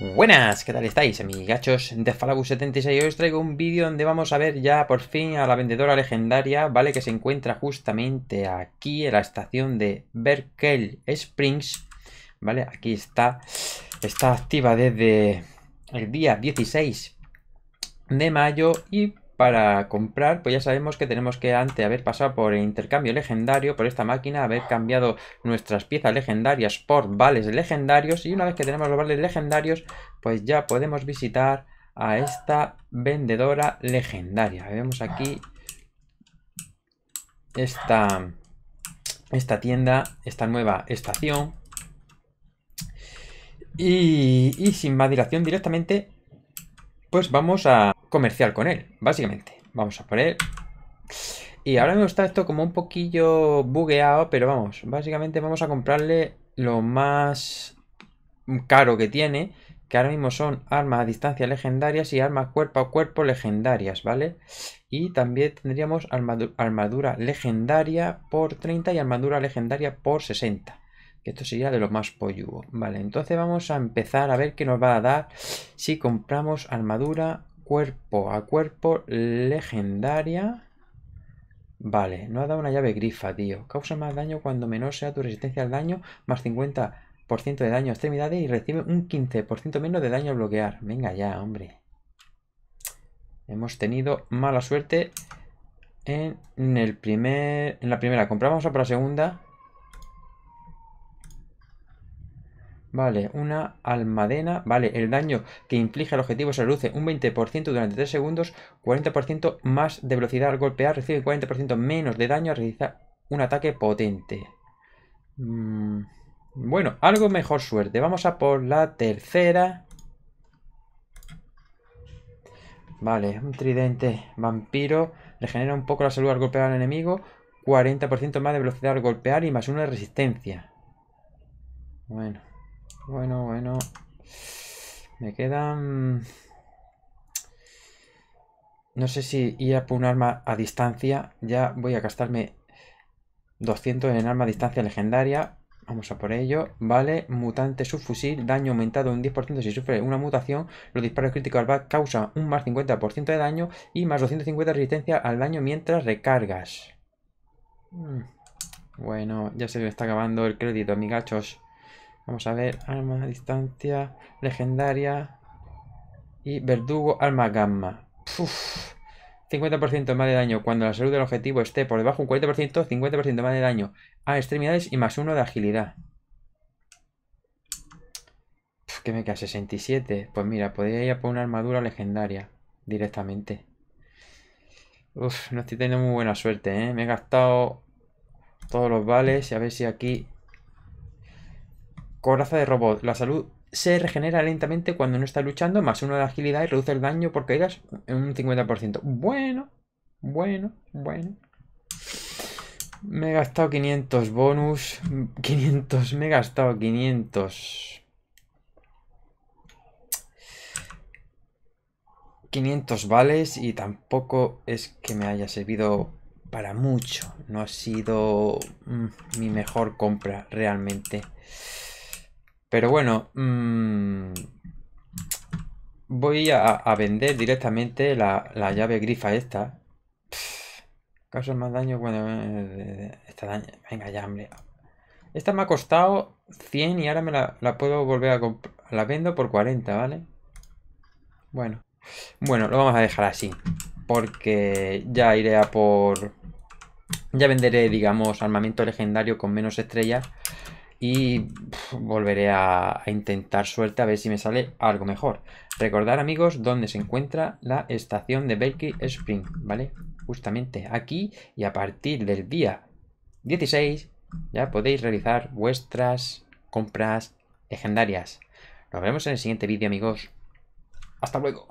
Buenas, ¿qué tal estáis? amigachos de Falabus76, hoy os traigo un vídeo donde vamos a ver ya por fin a la vendedora legendaria, ¿vale? Que se encuentra justamente aquí en la estación de Berkel Springs, ¿vale? Aquí está, está activa desde el día 16 de mayo y para comprar, pues ya sabemos que tenemos que antes haber pasado por el intercambio legendario, por esta máquina, haber cambiado nuestras piezas legendarias por vales legendarios y una vez que tenemos los vales legendarios, pues ya podemos visitar a esta vendedora legendaria. Vemos aquí esta, esta tienda, esta nueva estación. Y, y sin más dilación directamente, pues vamos a, comercial con él, básicamente. Vamos a poner... Y ahora me gusta esto como un poquillo bugueado, pero vamos, básicamente vamos a comprarle lo más caro que tiene, que ahora mismo son armas a distancia legendarias y armas cuerpo a cuerpo legendarias, ¿vale? Y también tendríamos armadura legendaria por 30 y armadura legendaria por 60. Que esto sería de lo más polluvo Vale, entonces vamos a empezar a ver qué nos va a dar si compramos armadura cuerpo a cuerpo legendaria. Vale, no ha dado una llave grifa, tío. Causa más daño cuando menos sea tu resistencia al daño, más 50% de daño a extremidades y recibe un 15% menos de daño al bloquear. Venga ya, hombre. Hemos tenido mala suerte en, el primer, en la primera. Compramos a por la segunda. Vale, una almadena. Vale, el daño que inflige al objetivo se reduce un 20% durante 3 segundos, 40% más de velocidad al golpear, recibe 40% menos de daño al realizar un ataque potente. Mm, bueno, algo mejor suerte. Vamos a por la tercera. Vale, un tridente vampiro. Regenera un poco la salud al golpear al enemigo. 40% más de velocidad al golpear y más una resistencia. Bueno. Bueno, bueno. Me quedan... No sé si ir a por un arma a distancia. Ya voy a gastarme 200 en arma a distancia legendaria. Vamos a por ello. Vale, mutante subfusil, daño aumentado un 10% si sufre una mutación. Los disparos críticos al back causan un más 50% de daño y más 250 resistencia al daño mientras recargas. Mm. Bueno, ya se me está acabando el crédito, amigachos. Vamos a ver, arma, distancia, legendaria y verdugo, alma gamma. 50% más de daño cuando la salud del objetivo esté por debajo un 40%, 50% más de daño a extremidades y más uno de agilidad. Que ¿Qué me queda? 67. Pues mira, podría ir a por una armadura legendaria directamente. Uf, no estoy teniendo muy buena suerte, ¿eh? Me he gastado todos los vales y a ver si aquí Coraza de robot. La salud se regenera lentamente cuando no está luchando, más uno de agilidad y reduce el daño por caídas en un 50%. Bueno, bueno, bueno. Me he gastado 500 bonus. 500, me he gastado 500. 500 vales y tampoco es que me haya servido para mucho. No ha sido mm, mi mejor compra realmente. Pero bueno, mm, voy a, vender directamente la, llave grifa esta. causa más daño cuando... Eh, esta daña. Venga ya, hombre. Esta me ha costado 100 y ahora me la, la puedo volver a comprar. La vendo por 40, ¿vale? Bueno. Bueno, lo vamos a dejar así. Porque ya iré a por... Ya venderé, digamos, armamento legendario con menos estrellas y volveré a, intentar suerte a ver si me sale algo mejor. Recordar amigos dónde se encuentra la estación de Belky Spring, ¿vale? Justamente aquí y a partir del día 16 ya podéis realizar vuestras compras legendarias. Nos vemos en el siguiente vídeo amigos. Hasta luego.